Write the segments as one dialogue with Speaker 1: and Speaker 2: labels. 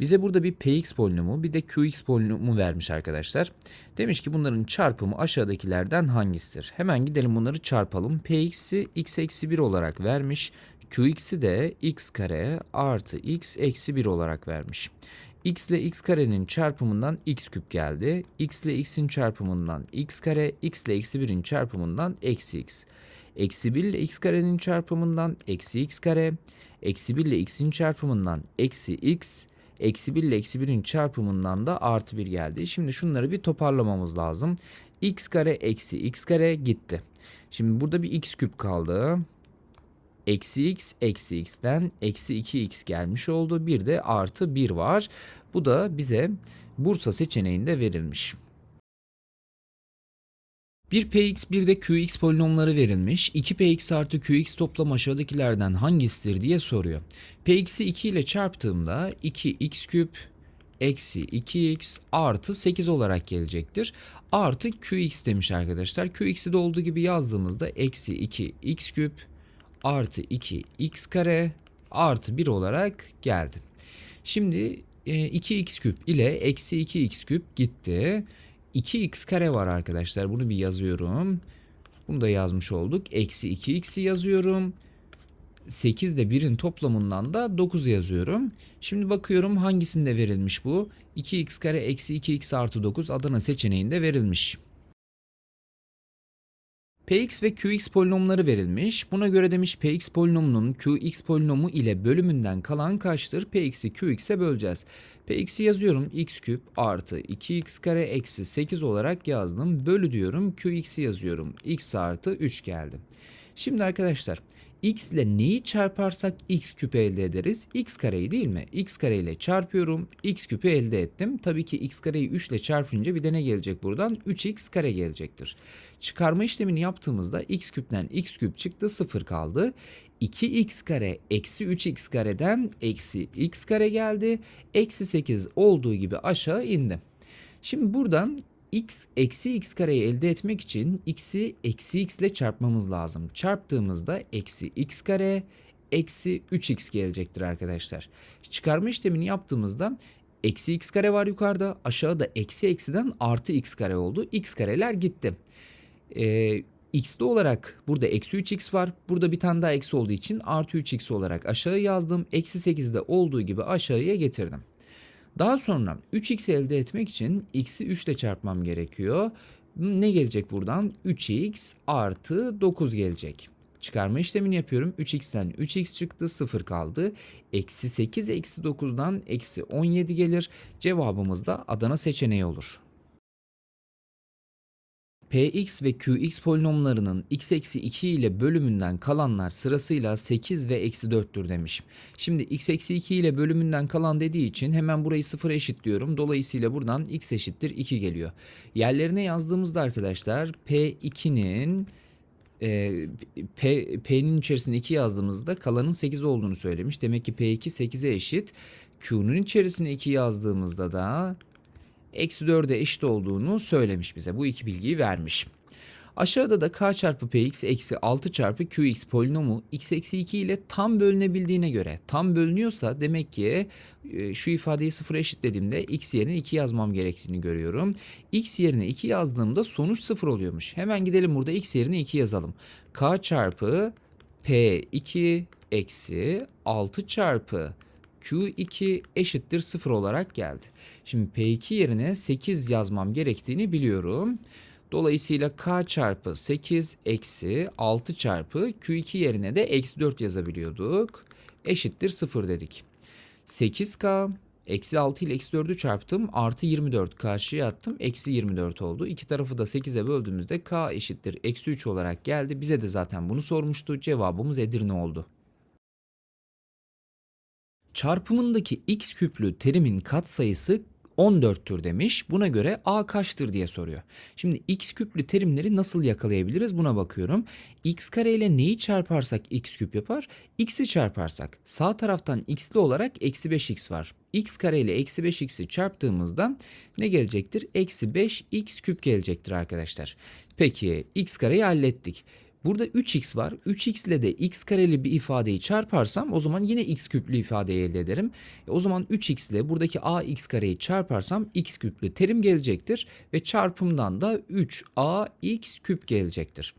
Speaker 1: Bize burada bir px polinomu bir de qx polinomu vermiş arkadaşlar. Demiş ki bunların çarpımı aşağıdakilerden hangisidir? Hemen gidelim bunları çarpalım. px'i x eksi 1 olarak vermiş. qx'i de x kare artı x eksi 1 olarak vermiş x ile x karenin çarpımından x küp geldi. x ile x'in çarpımından x kare, x ile eksi 1'in çarpımından eksi x. Eksi 1 ile x karenin çarpımından eksi x kare, eksi 1 ile x'in çarpımından eksi x, Eksi 1 ile eksi 1'in çarpımından da artı 1 geldi. Şimdi şunları bir toparlamamız lazım. x kare eksi x kare gitti. Şimdi burada bir x küp kaldı. Eksi x eksi x'ten eksi 2x gelmiş oldu. Bir de artı 1 var. Bu da bize Bursa seçeneğinde verilmiş. Bir px bir de qx polinomları verilmiş. 2px artı qx toplam aşağıdakilerden hangisidir diye soruyor. px'i 2 ile çarptığımda 2x küp eksi 2x artı 8 olarak gelecektir. Artı qx demiş arkadaşlar. qx'i de olduğu gibi yazdığımızda eksi 2x küp artı 2x kare artı 1 olarak geldi. Şimdi 2x e, küp ile eksi 2x küp gitti. 2x kare var arkadaşlar. Bunu bir yazıyorum. Bunu da yazmış olduk. Eksi 2x'i yazıyorum. 8 de 1'in toplamından da 9 yazıyorum. Şimdi bakıyorum hangisinde verilmiş bu? 2x kare eksi 2x artı 9 Adana seçeneğinde verilmiş. Px ve Qx polinomları verilmiş. Buna göre demiş Px polinomunun Qx polinomu ile bölümünden kalan kaçtır? Px'i Qx'e böleceğiz. Ve x'i yazıyorum x küp artı 2x kare eksi 8 olarak yazdım. Bölü diyorum qx'i yazıyorum. x artı 3 geldi. Şimdi arkadaşlar x ile neyi çarparsak x küpü elde ederiz. x kareyi değil mi? x kare ile çarpıyorum. x küpü elde ettim. Tabii ki x kareyi 3 ile çarpınca bir de ne gelecek buradan? 3x kare gelecektir. Çıkarma işlemini yaptığımızda x küpten x küp çıktı 0 kaldı. 2x kare eksi 3x kareden eksi x kare geldi. Eksi 8 olduğu gibi aşağı indi. Şimdi buradan x eksi x kareyi elde etmek için x'i eksi x ile çarpmamız lazım. Çarptığımızda eksi x kare eksi 3x gelecektir arkadaşlar. Çıkarma işlemini yaptığımızda eksi x kare var yukarıda aşağıda eksi eksiden artı x kare oldu. x kareler gitti. Ee, x'li olarak burada eksi 3x var. Burada bir tane daha eksi olduğu için artı 3x olarak aşağı yazdım. Eksi 8'de olduğu gibi aşağıya getirdim. Daha sonra 3x elde etmek için x'i 3 ile çarpmam gerekiyor. Ne gelecek buradan? 3x artı 9 gelecek. Çıkarma işlemini yapıyorum. 3x'ten 3x çıktı 0 kaldı. Eksi 8 eksi 9'dan eksi 17 gelir. Cevabımız da Adana seçeneği olur px ve qx polinomlarının x eksi 2 ile bölümünden kalanlar sırasıyla 8 ve eksi 4'tür demiş. Şimdi x eksi 2 ile bölümünden kalan dediği için hemen burayı 0 eşitliyorum. Dolayısıyla buradan x eşittir 2 geliyor. Yerlerine yazdığımızda arkadaşlar p2'nin e, P'nin içerisinde 2 yazdığımızda kalanın 8 olduğunu söylemiş. Demek ki P2 8'e eşit. Q'nun içerisine 2 yazdığımızda da eksi 4'e eşit olduğunu söylemiş bize. Bu iki bilgiyi vermiş. Aşağıda da k çarpı px eksi 6 çarpı qx polinomu x eksi 2 ile tam bölünebildiğine göre tam bölünüyorsa demek ki e, şu ifadeyi sıfıra eşitlediğimde x yerine 2 yazmam gerektiğini görüyorum. x yerine 2 yazdığımda sonuç sıfır oluyormuş. Hemen gidelim burada x yerine 2 yazalım. k çarpı p2 eksi 6 çarpı Q2 eşittir 0 olarak geldi. Şimdi P2 yerine 8 yazmam gerektiğini biliyorum. Dolayısıyla K çarpı 8 eksi 6 çarpı Q2 yerine de eksi 4 yazabiliyorduk. Eşittir 0 dedik. 8K Eksi 6 ile eksi 4'ü çarptım. Artı 24 karşıya attım. Eksi 24 oldu. İki tarafı da 8'e böldüğümüzde k eşittir. Eksi 3 olarak geldi. Bize de zaten bunu sormuştu. Cevabımız Edirne oldu. Çarpımındaki x küplü terimin katsayısı 14'tür demiş. Buna göre a kaçtır diye soruyor. Şimdi x küplü terimleri nasıl yakalayabiliriz buna bakıyorum. x kare ile neyi çarparsak x küp yapar? x'i çarparsak sağ taraftan x'li olarak eksi 5x var. x kare ile eksi 5x'i çarptığımızda ne gelecektir? Eksi 5x küp gelecektir arkadaşlar. Peki x kareyi hallettik. Burada 3x var. 3x ile de x kareli bir ifadeyi çarparsam o zaman yine x küplü ifadeyi elde ederim. E o zaman 3x ile buradaki ax kareyi çarparsam x küplü terim gelecektir ve çarpımdan da 3ax küp gelecektir.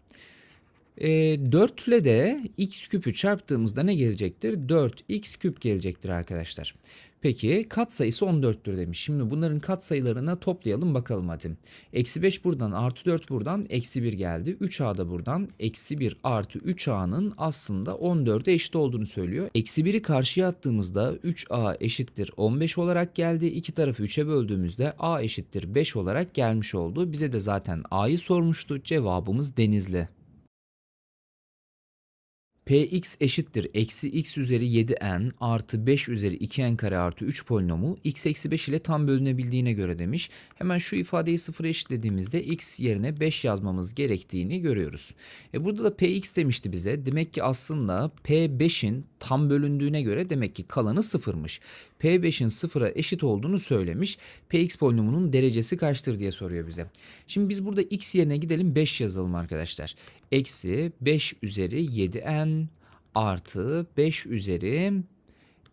Speaker 1: E, 4 ile de x küpü çarptığımızda ne gelecektir? 4x küp gelecektir arkadaşlar. Peki katsayısı sayısı 14'tür demiş. Şimdi bunların katsayılarını toplayalım bakalım hadi. Eksi 5 buradan artı 4 buradan eksi 1 geldi. 3a da buradan eksi 1 artı 3a'nın aslında 14'e eşit olduğunu söylüyor. Eksi 1'i karşıya attığımızda 3a eşittir 15 olarak geldi. İki tarafı 3'e böldüğümüzde a eşittir 5 olarak gelmiş oldu. Bize de zaten a'yı sormuştu. Cevabımız denizli. Px eşittir eksi x üzeri 7n artı 5 üzeri 2n kare artı 3 polinomu x eksi 5 ile tam bölünebildiğine göre demiş. Hemen şu ifadeyi sıfıra eşitlediğimizde x yerine 5 yazmamız gerektiğini görüyoruz. E burada da px demişti bize. Demek ki aslında p5'in tam bölündüğüne göre demek ki kalanı sıfırmış. P5'in sıfıra eşit olduğunu söylemiş. Px polinomunun derecesi kaçtır diye soruyor bize. Şimdi biz burada x yerine gidelim 5 yazalım arkadaşlar. Eksi 5 üzeri 7n artı 5 üzeri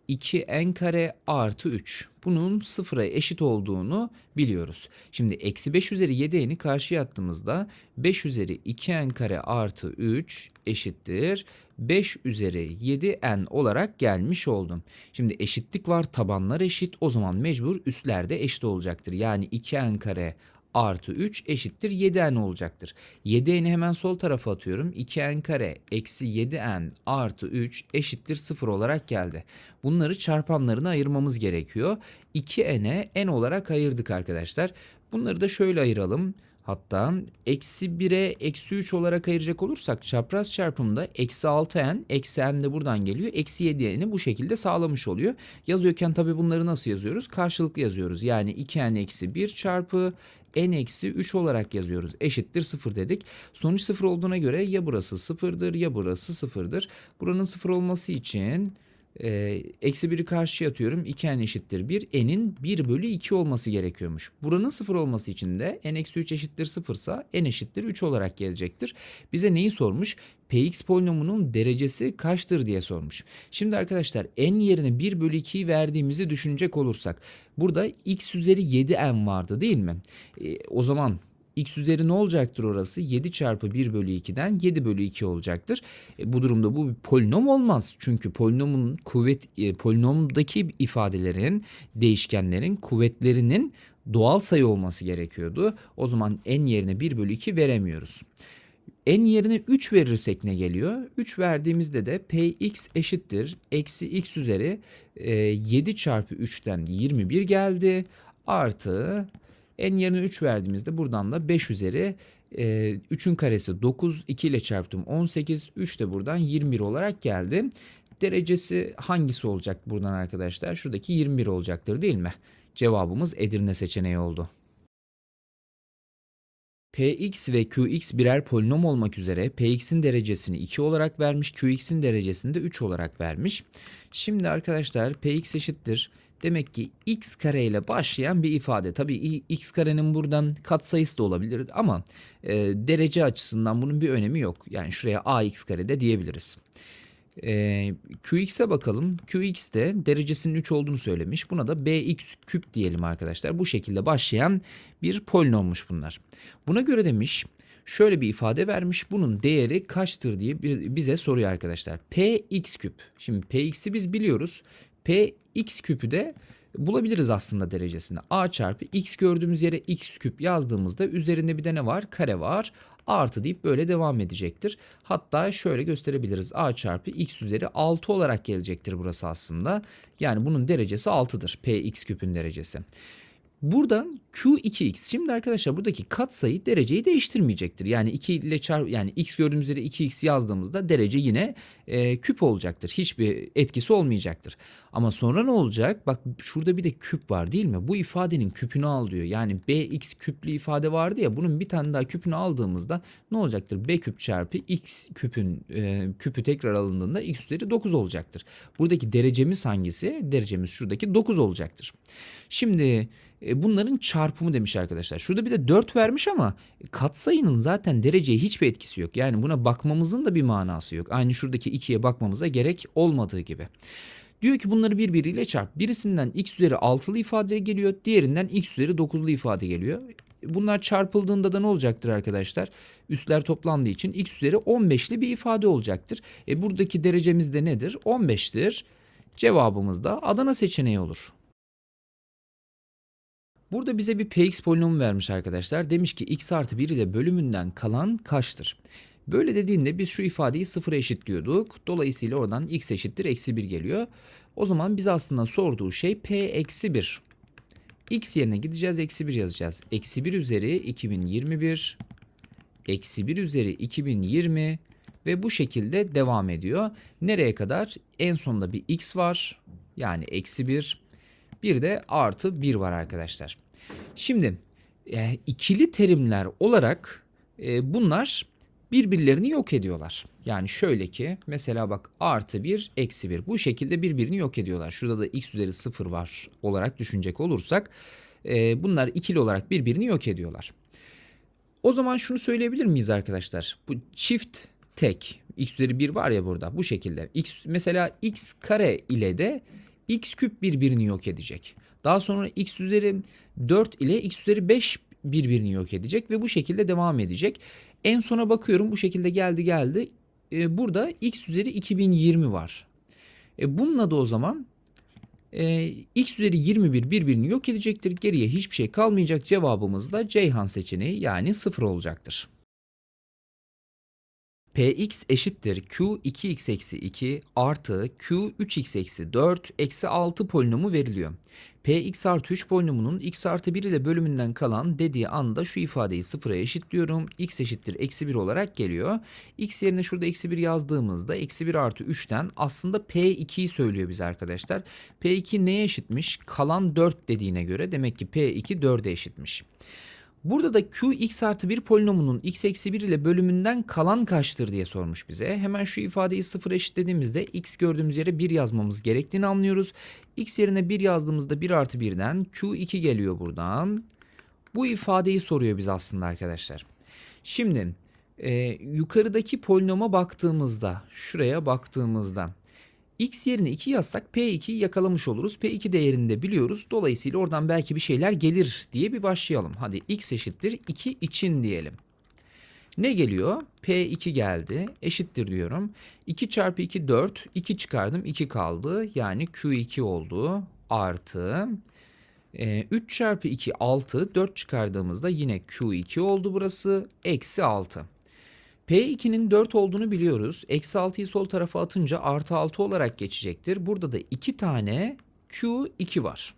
Speaker 1: 2 n kare artı 3. Bunun sıfıra eşit olduğunu biliyoruz. Şimdi eksi 5 üzeri 7 n'i karşıya attığımızda 5 üzeri 2 n kare artı 3 eşittir. 5 üzeri 7 n olarak gelmiş oldum. Şimdi eşitlik var tabanlar eşit o zaman mecbur üstler de eşit olacaktır. Yani 2 n kare artı 3 eşittir 7n olacaktır. 7n'i hemen sol tarafa atıyorum. 2n kare eksi 7n artı 3 eşittir 0 olarak geldi. Bunları çarpanlarına ayırmamız gerekiyor. 2n'e n olarak ayırdık arkadaşlar. Bunları da şöyle ayıralım. Hatta eksi 1'e eksi 3 olarak ayıracak olursak çapraz çarpımda eksi 6n, eksi n de buradan geliyor. Eksi 7n'i bu şekilde sağlamış oluyor. Yazıyorken tabii bunları nasıl yazıyoruz? Karşılıklı yazıyoruz. Yani 2n eksi 1 çarpı n eksi 3 olarak yazıyoruz. Eşittir 0 dedik. Sonuç 0 olduğuna göre ya burası 0'dır ya burası 0'dır. Buranın 0 olması için ee, eksi 1'i karşıya atıyorum. 2n eşittir 1. n'in 1 bölü 2 olması gerekiyormuş. Buranın 0 olması için de n eksi 3 eşittir 0 ise n eşittir 3 olarak gelecektir. Bize neyi sormuş? px polinomunun derecesi kaçtır diye sormuş. Şimdi arkadaşlar n yerine 1 bölü 2'yi verdiğimizi düşünecek olursak burada x üzeri 7n vardı değil mi? E, o zaman x üzeri ne olacaktır orası? 7 çarpı 1 bölü 2'den 7 bölü 2 olacaktır. E, bu durumda bu bir polinom olmaz. Çünkü polinomun kuvvet e, polinomdaki ifadelerin değişkenlerin kuvvetlerinin doğal sayı olması gerekiyordu. O zaman n yerine 1 bölü 2 veremiyoruz. n yerine 3 verirsek ne geliyor? 3 verdiğimizde de px eşittir. Eksi x üzeri e, 7 çarpı 3'ten 21 geldi. Artı en yerine 3 verdiğimizde buradan da 5 üzeri e, 3'ün karesi 9, 2 ile çarptım 18, 3 de buradan 21 olarak geldi. Derecesi hangisi olacak buradan arkadaşlar? Şuradaki 21 olacaktır değil mi? Cevabımız Edirne seçeneği oldu. Px ve Qx birer polinom olmak üzere Px'in derecesini 2 olarak vermiş, Qx'in derecesini de 3 olarak vermiş. Şimdi arkadaşlar Px eşittir Demek ki x kare ile başlayan bir ifade. Tabii x karenin buradan katsayısı da olabilir ama e, derece açısından bunun bir önemi yok. Yani şuraya ax kare de diyebiliriz. E, Qx'e bakalım. Qx de derecesinin 3 olduğunu söylemiş. Buna da bx küp diyelim arkadaşlar. Bu şekilde başlayan bir polinommuş bunlar. Buna göre demiş şöyle bir ifade vermiş. Bunun değeri kaçtır diye bir, bize soruyor arkadaşlar. Px küp. Şimdi px'i biz biliyoruz. P x küpü de bulabiliriz aslında derecesini. A çarpı x gördüğümüz yere x küp yazdığımızda üzerinde bir de ne var? Kare var. Artı deyip böyle devam edecektir. Hatta şöyle gösterebiliriz. A çarpı x üzeri 6 olarak gelecektir burası aslında. Yani bunun derecesi 6'dır. x küpün derecesi. Burada Q2x. Şimdi arkadaşlar buradaki katsayı dereceyi değiştirmeyecektir. Yani 2 ile çarp yani x gördüğümüz üzere 2x yazdığımızda derece yine e, küp olacaktır. Hiçbir etkisi olmayacaktır. Ama sonra ne olacak? Bak şurada bir de küp var değil mi? Bu ifadenin küpünü al diyor. Yani bx küplü ifade vardı ya bunun bir tane daha küpünü aldığımızda ne olacaktır? b küp çarpı x küpün e, küpü tekrar alındığında x üzeri 9 olacaktır. Buradaki derecemiz hangisi? Derecemiz şuradaki 9 olacaktır. Şimdi e, bunların çarpı çarpımı demiş arkadaşlar. Şurada bir de 4 vermiş ama katsayının zaten dereceye hiçbir etkisi yok. Yani buna bakmamızın da bir manası yok. Aynı şuradaki 2'ye bakmamıza gerek olmadığı gibi. Diyor ki bunları birbiriyle çarp. Birisinden x üzeri 6'lı ifade geliyor. Diğerinden x üzeri 9'lu ifade geliyor. Bunlar çarpıldığında da ne olacaktır arkadaşlar? Üstler toplandığı için x üzeri 15'li bir ifade olacaktır. E buradaki derecemiz de nedir? 15'tir. Cevabımız da Adana seçeneği olur. Burada bize bir px polinomu vermiş arkadaşlar. Demiş ki x artı 1 ile bölümünden kalan kaçtır? Böyle dediğinde biz şu ifadeyi sıfıra eşitliyorduk. Dolayısıyla oradan x eşittir eksi 1 geliyor. O zaman biz aslında sorduğu şey p eksi 1. x yerine gideceğiz eksi 1 yazacağız. Eksi 1 üzeri 2021 eksi 1 üzeri 2020 ve bu şekilde devam ediyor. Nereye kadar? En sonunda bir x var yani eksi 1 bir de artı 1 var arkadaşlar. Şimdi e, ikili terimler olarak e, bunlar birbirlerini yok ediyorlar. Yani şöyle ki mesela bak artı 1 eksi 1 bu şekilde birbirini yok ediyorlar. Şurada da x üzeri 0 var olarak düşünecek olursak e, bunlar ikili olarak birbirini yok ediyorlar. O zaman şunu söyleyebilir miyiz arkadaşlar? Bu çift tek x üzeri 1 var ya burada bu şekilde. x mesela x kare ile de x küp birbirini yok edecek. Daha sonra x üzeri 4 ile x üzeri 5 birbirini yok edecek ve bu şekilde devam edecek. En sona bakıyorum bu şekilde geldi geldi. E, burada x üzeri 2020 var. E, bununla da o zaman e, x üzeri 21 birbirini yok edecektir. Geriye hiçbir şey kalmayacak. Cevabımız da Ceyhan seçeneği yani 0 olacaktır. Px eşittir Q 2x eksi 2 artı Q 3x eksi 4 eksi 6 polinomu veriliyor. Px artı 3 polinomunun x artı 1 ile bölümünden kalan dediği anda şu ifadeyi sıfıra eşitliyorum. x eşittir eksi 1 olarak geliyor. x yerine şurada eksi 1 yazdığımızda eksi 1 artı 3'ten aslında P2'yi söylüyor bize arkadaşlar. P2 neye eşitmiş? Kalan 4 dediğine göre demek ki P2 4'e eşitmiş. Burada da Q x artı 1 polinomunun x eksi 1 ile bölümünden kalan kaçtır diye sormuş bize. Hemen şu ifadeyi sıfır eşitlediğimizde x gördüğümüz yere 1 yazmamız gerektiğini anlıyoruz. x yerine 1 yazdığımızda 1 artı 1'den Q2 geliyor buradan. Bu ifadeyi soruyor bize aslında arkadaşlar. Şimdi e, yukarıdaki polinoma baktığımızda şuraya baktığımızda x yerine 2 yazsak P2'yi yakalamış oluruz. P2 değerini de biliyoruz. Dolayısıyla oradan belki bir şeyler gelir diye bir başlayalım. Hadi x eşittir 2 için diyelim. Ne geliyor? P2 geldi. Eşittir diyorum. 2 çarpı 2 4. 2 çıkardım 2 kaldı. Yani Q2 oldu. Artı. 3 ee, çarpı 2 6. 4 çıkardığımızda yine Q2 oldu burası. Eksi 6. P2'nin 4 olduğunu biliyoruz. Eksi 6'yı sol tarafa atınca artı 6 olarak geçecektir. Burada da 2 tane Q2 var.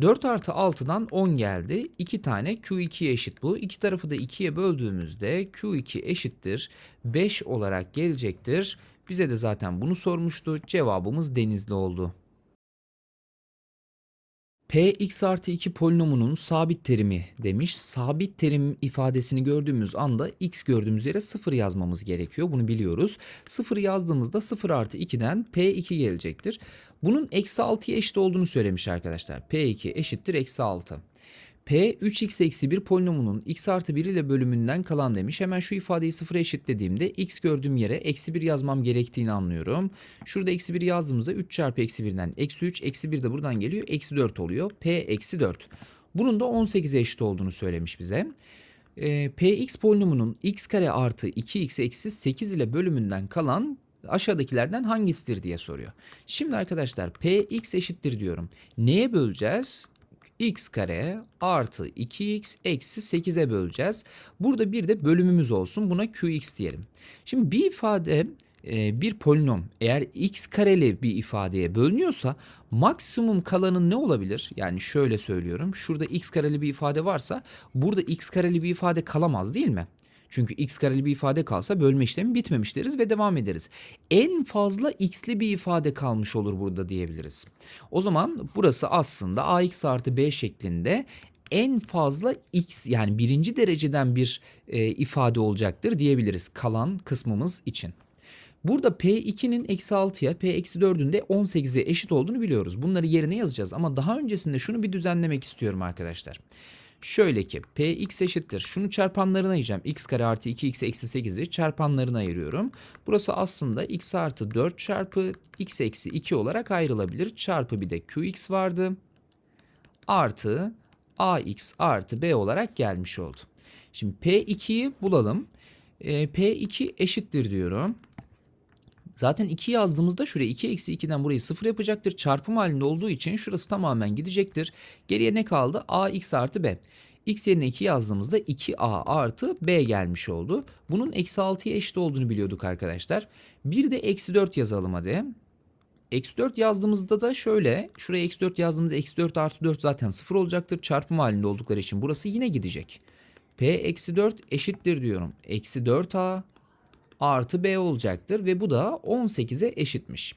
Speaker 1: 4 artı 6'dan 10 geldi. 2 tane Q2'ye eşit bu. İki tarafı da 2'ye böldüğümüzde Q2 eşittir. 5 olarak gelecektir. Bize de zaten bunu sormuştu. Cevabımız denizli oldu. P x artı 2 polinomunun sabit terimi demiş. Sabit terim ifadesini gördüğümüz anda x gördüğümüz yere 0 yazmamız gerekiyor. Bunu biliyoruz. 0 yazdığımızda 0 artı 2'den P2 gelecektir. Bunun eksi 6'ya eşit olduğunu söylemiş arkadaşlar. P2 eşittir eksi 6. P 3x eksi 1 polinomunun x artı 1 ile bölümünden kalan demiş. Hemen şu ifadeyi sıfıra eşitlediğimde x gördüğüm yere eksi 1 yazmam gerektiğini anlıyorum. Şurada eksi 1 yazdığımızda 3 çarpı eksi 1'den eksi 3 eksi 1 de buradan geliyor eksi 4 oluyor. P eksi 4. Bunun da 18'e eşit olduğunu söylemiş bize. E, ee, Px polinomunun x kare artı 2x eksi 8 ile bölümünden kalan aşağıdakilerden hangisidir diye soruyor. Şimdi arkadaşlar Px eşittir diyorum. Neye böleceğiz? x kare artı 2x eksi 8'e böleceğiz. Burada bir de bölümümüz olsun. Buna qx diyelim. Şimdi bir ifade e, bir polinom eğer x kareli bir ifadeye bölünüyorsa maksimum kalanın ne olabilir? Yani şöyle söylüyorum. Şurada x kareli bir ifade varsa burada x kareli bir ifade kalamaz değil mi? Çünkü x kareli bir ifade kalsa bölme işlemi bitmemiş deriz ve devam ederiz. En fazla x'li bir ifade kalmış olur burada diyebiliriz. O zaman burası aslında ax artı b şeklinde en fazla x yani birinci dereceden bir e, ifade olacaktır diyebiliriz kalan kısmımız için. Burada P2'nin eksi 6'ya, P-4'ün de 18'e eşit olduğunu biliyoruz. Bunları yerine yazacağız ama daha öncesinde şunu bir düzenlemek istiyorum arkadaşlar. Şöyle ki p x eşittir. Şunu çarpanlarına ayıracağım. x kare artı 2x eksi 8'i çarpanlarına ayırıyorum. Burası aslında x artı 4 çarpı x eksi 2 olarak ayrılabilir. Çarpı bir de q x vardı. Artı a x artı b olarak gelmiş oldu. Şimdi p2'yi bulalım. E, p2 eşittir diyorum. Zaten 2 yazdığımızda şuraya 2 eksi 2'den burayı 0 yapacaktır. Çarpım halinde olduğu için şurası tamamen gidecektir. Geriye ne kaldı? A x artı b x yerine 2 yazdığımızda 2a artı b gelmiş oldu. Bunun eksi 6'ya eşit olduğunu biliyorduk arkadaşlar. Bir de eksi 4 yazalım hadi. Eksi 4 yazdığımızda da şöyle şuraya eksi 4 yazdığımızda eksi 4 artı 4 zaten 0 olacaktır. Çarpım halinde oldukları için burası yine gidecek. p eksi 4 eşittir diyorum. Eksi 4a artı b olacaktır ve bu da 18'e eşitmiş.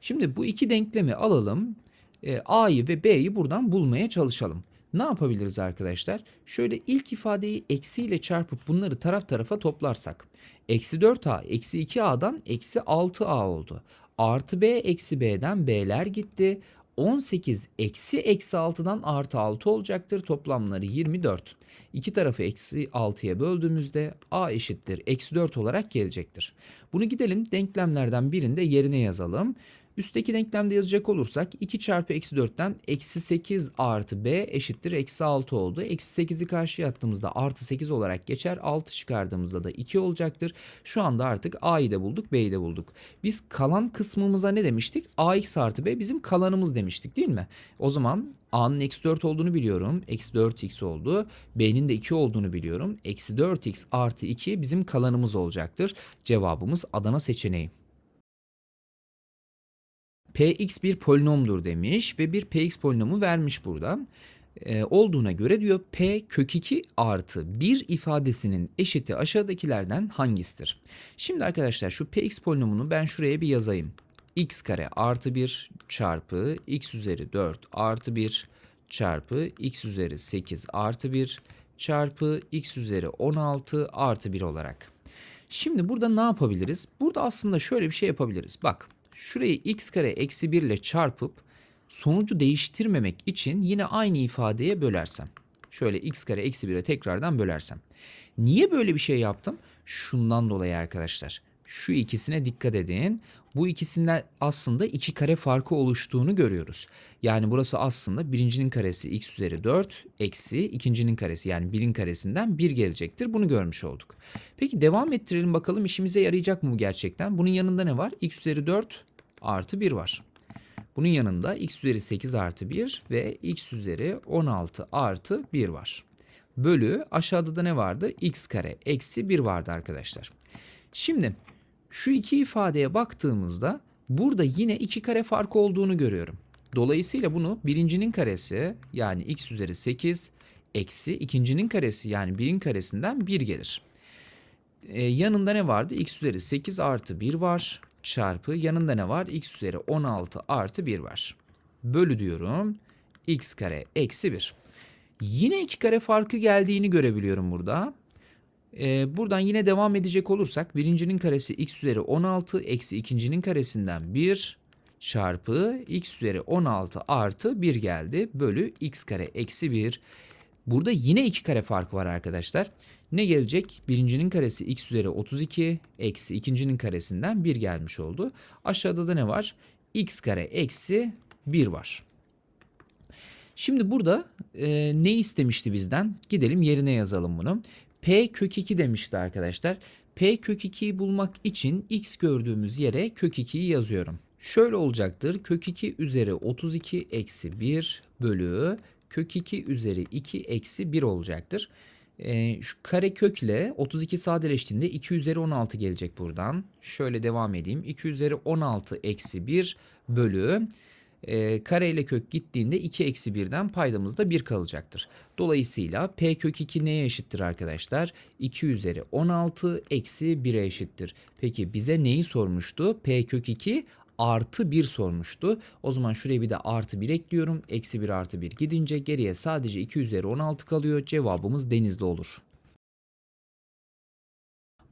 Speaker 1: Şimdi bu iki denklemi alalım. E, a'yı ve b'yi buradan bulmaya çalışalım. Ne yapabiliriz arkadaşlar? Şöyle ilk ifadeyi eksiyle çarpıp bunları taraf tarafa toplarsak. Eksi 4a eksi 2a'dan eksi 6a oldu. Artı b eksi b'den b'ler gitti. 18 eksi eksi 6'dan artı 6 olacaktır. Toplamları 24. İki tarafı eksi 6'ya böldüğümüzde a eşittir. Eksi 4 olarak gelecektir. Bunu gidelim denklemlerden birinde yerine yazalım. Üstteki denklemde yazacak olursak 2 çarpı eksi 4'ten eksi 8 artı b eşittir eksi 6 oldu. Eksi 8'i karşıya attığımızda artı 8 olarak geçer. 6 çıkardığımızda da 2 olacaktır. Şu anda artık a'yı da bulduk b'yi de bulduk. Biz kalan kısmımıza ne demiştik? ax artı b bizim kalanımız demiştik değil mi? O zaman a'nın eksi 4 olduğunu biliyorum. Eksi 4x oldu. b'nin de 2 olduğunu biliyorum. Eksi 4x artı 2 bizim kalanımız olacaktır. Cevabımız Adana seçeneği. Px bir polinomdur demiş ve bir Px polinomu vermiş burada. E, olduğuna göre diyor P kök 2 artı 1 ifadesinin eşiti aşağıdakilerden hangisidir? Şimdi arkadaşlar şu Px polinomunu ben şuraya bir yazayım. x kare artı 1 çarpı x üzeri 4 artı 1 çarpı x üzeri 8 artı 1 çarpı x üzeri 16 artı 1 olarak. Şimdi burada ne yapabiliriz? Burada aslında şöyle bir şey yapabiliriz. Bak Şurayı x kare eksi 1 ile çarpıp sonucu değiştirmemek için yine aynı ifadeye bölersem. Şöyle x kare eksi 1'e tekrardan bölersem. Niye böyle bir şey yaptım? Şundan dolayı arkadaşlar. Şu ikisine dikkat edin. Bu ikisinden aslında iki kare farkı oluştuğunu görüyoruz. Yani burası aslında birincinin karesi x üzeri 4 eksi ikincinin karesi yani birin karesinden 1 gelecektir. Bunu görmüş olduk. Peki devam ettirelim bakalım işimize yarayacak mı bu gerçekten? Bunun yanında ne var? x üzeri 4 artı 1 var. Bunun yanında x üzeri 8 artı 1 ve x üzeri 16 artı 1 var. Bölü aşağıda da ne vardı? x kare eksi 1 vardı arkadaşlar. Şimdi şu iki ifadeye baktığımızda burada yine 2 kare farkı olduğunu görüyorum. Dolayısıyla bunu birincinin karesi yani x üzeri 8 eksi ikincinin karesi yani 1'in karesinden 1 gelir. Ee, yanında ne vardı? x üzeri 8 artı 1 var çarpı yanında ne var? X üzeri 16 artı 1 var. Bölü diyorum. X kare eksi 1. Yine 2 kare farkı geldiğini görebiliyorum burada. Ee, buradan yine devam edecek olursak birincinin karesi x üzeri 16 eksi ikincinin karesinden 1 çarpı x üzeri 16 artı 1 geldi. Bölü x kare eksi 1. Burada yine 2 kare farkı var arkadaşlar. Ne gelecek? Birincinin karesi x üzeri 32 eksi ikincinin karesinden 1 gelmiş oldu. Aşağıda da ne var? x kare eksi 1 var. Şimdi burada e, ne istemişti bizden? Gidelim yerine yazalım bunu. P kök 2 demişti arkadaşlar. P kök 2'yi bulmak için x gördüğümüz yere kök 2'yi yazıyorum. Şöyle olacaktır. Kök 2 üzeri 32 eksi 1 bölü kök 2 üzeri 2 eksi 1 olacaktır. E, şu kare kökle 32 sadeleştiğinde 2 üzeri 16 gelecek buradan. Şöyle devam edeyim. 2 üzeri 16 eksi 1 bölü e, ee, kare ile kök gittiğinde 2 eksi 1'den paydamızda 1 kalacaktır. Dolayısıyla p kök 2 neye eşittir arkadaşlar? 2 üzeri 16 eksi 1'e eşittir. Peki bize neyi sormuştu? p kök 2 artı 1 sormuştu. O zaman şuraya bir de artı 1 ekliyorum. Eksi 1 artı 1 gidince geriye sadece 2 üzeri 16 kalıyor. Cevabımız denizli olur.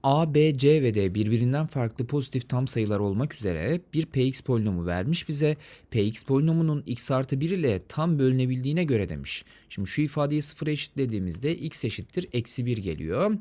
Speaker 1: A, B, C ve D birbirinden farklı pozitif tam sayılar olmak üzere bir px polinomu vermiş bize. px polinomunun x artı 1 ile tam bölünebildiğine göre demiş. Şimdi şu ifadeyi sıfıra eşitlediğimizde x eşittir eksi 1 geliyor.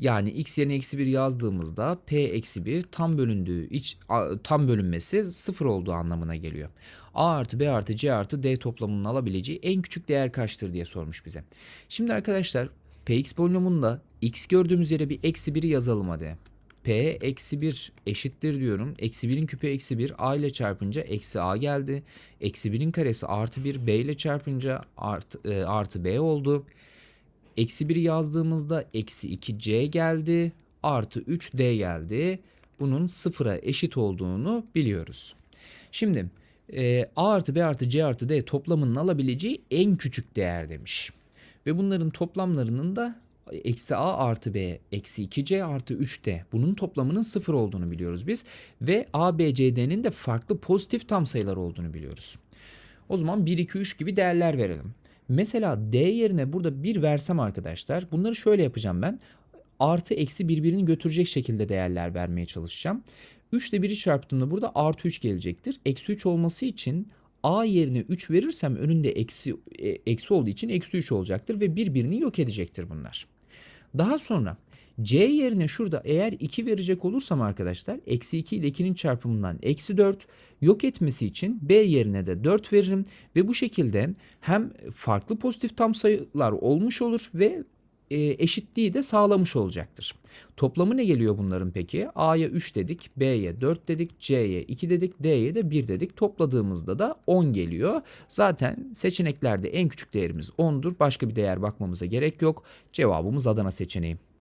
Speaker 1: Yani x yerine eksi 1 yazdığımızda p eksi 1 tam bölündüğü iç, tam bölünmesi 0 olduğu anlamına geliyor. a artı b artı c artı d toplamının alabileceği en küçük değer kaçtır diye sormuş bize. Şimdi arkadaşlar px polinomunda x gördüğümüz yere bir eksi 1'i yazalım hadi. p eksi 1 eşittir diyorum. Eksi 1'in küpü eksi 1 a ile çarpınca eksi a geldi. Eksi 1'in karesi artı 1 b ile çarpınca artı, e, artı b oldu. Eksi 1'i yazdığımızda eksi 2c geldi. Artı 3d geldi. Bunun sıfıra eşit olduğunu biliyoruz. Şimdi e, a artı b artı c artı d toplamının alabileceği en küçük değer demiş. Ve bunların toplamlarının da eksi a artı b eksi 2c artı 3d bunun toplamının sıfır olduğunu biliyoruz biz. Ve a, b, c, d'nin de farklı pozitif tam sayılar olduğunu biliyoruz. O zaman 1, 2, 3 gibi değerler verelim. Mesela D yerine burada 1 versem arkadaşlar bunları şöyle yapacağım ben. Artı eksi birbirini götürecek şekilde değerler vermeye çalışacağım. 3 ile 1'i çarptığımda burada artı 3 gelecektir. Eksi 3 olması için A yerine 3 verirsem önünde eksi, e, eksi olduğu için eksi 3 olacaktır ve birbirini yok edecektir bunlar. Daha sonra C yerine şurada eğer 2 verecek olursam arkadaşlar eksi 2 ile 2'nin çarpımından eksi 4 yok etmesi için B yerine de 4 veririm. Ve bu şekilde hem farklı pozitif tam sayılar olmuş olur ve e, eşitliği de sağlamış olacaktır. Toplamı ne geliyor bunların peki? A'ya 3 dedik, B'ye 4 dedik, C'ye 2 dedik, D'ye de 1 dedik. Topladığımızda da 10 geliyor. Zaten seçeneklerde en küçük değerimiz 10'dur. Başka bir değer bakmamıza gerek yok. Cevabımız Adana seçeneği.